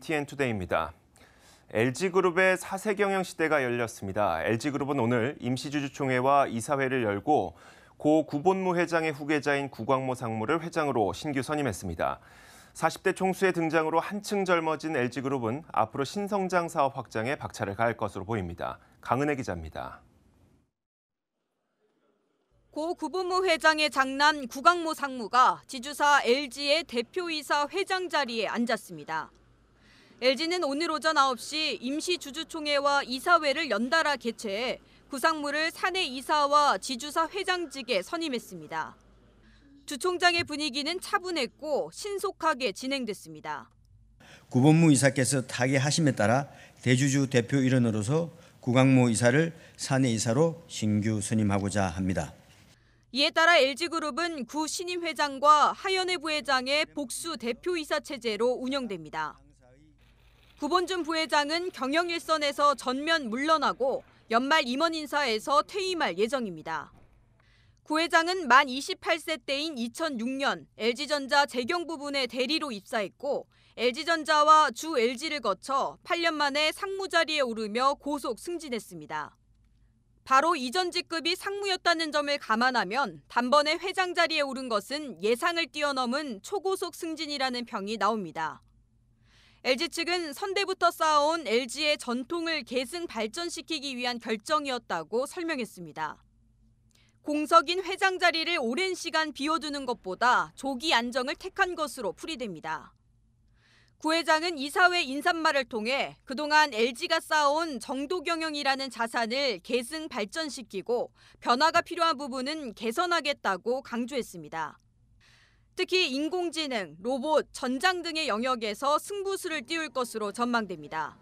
TN투데이입니다. LG그룹의 사세 경영 시대가 열렸습니다. LG그룹은 오늘 임시주주총회와 이사회를 열고 고 구본무 회장의 후계자인 구광모 상무를 회장으로 신규 선임했습니다. 40대 총수의 등장으로 한층 젊어진 LG그룹은 앞으로 신성장 사업 확장에 박차를 가할 것으로 보입니다. 강은혜 기자입니다. 고 구본무 회장의 장남 구광모 상무가 지주사 LG의 대표이사 회장 자리에 앉았습니다. LG는 오늘 오전 9시 임시 주주총회와 이사회를 연달아 개최해 구상물을 사내 이사와 지주사 회장직에 선임했습니다. 주 총장의 분위기는 차분했고 신속하게 진행됐습니다. 구본무 이사께서 타계하심에 따라 대주주 대표 일원으로서 구강모 이사를 사내 이사로 신규 선임하고자 합니다. 이에 따라 LG그룹은 구 신임 회장과 하연회 부회장의 복수 대표이사 체제로 운영됩니다. 구본준 부회장은 경영 일선에서 전면 물러나고 연말 임원 인사에서 퇴임할 예정입니다. 구 회장은 만 28세 때인 2006년 LG전자 재경 부분의 대리로 입사했고 LG전자와 주 LG를 거쳐 8년 만에 상무 자리에 오르며 고속 승진했습니다. 바로 이전 직급이 상무였다는 점을 감안하면 단번에 회장 자리에 오른 것은 예상을 뛰어넘은 초고속 승진이라는 평이 나옵니다. LG 측은 선대부터 쌓아온 LG의 전통을 계승 발전시키기 위한 결정이었다고 설명했습니다. 공석인 회장 자리를 오랜 시간 비워두는 것보다 조기 안정을 택한 것으로 풀이됩니다. 구 회장은 이사회 인사말을 통해 그동안 LG가 쌓아온 정도 경영이라는 자산을 계승 발전시키고 변화가 필요한 부분은 개선하겠다고 강조했습니다. 특히 인공지능, 로봇, 전장 등의 영역에서 승부수를 띄울 것으로 전망됩니다.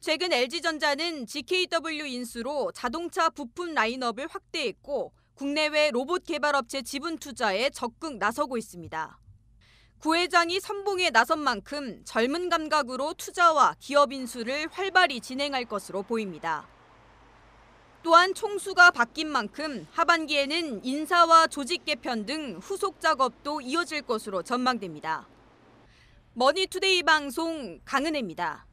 최근 LG전자는 GKW 인수로 자동차 부품 라인업을 확대했고 국내외 로봇 개발업체 지분 투자에 적극 나서고 있습니다. 구 회장이 선봉에 나선 만큼 젊은 감각으로 투자와 기업 인수를 활발히 진행할 것으로 보입니다. 또한 총수가 바뀐 만큼 하반기에는 인사와 조직 개편 등 후속 작업도 이어질 것으로 전망됩니다. 머니투데이 방송 강은혜입니다.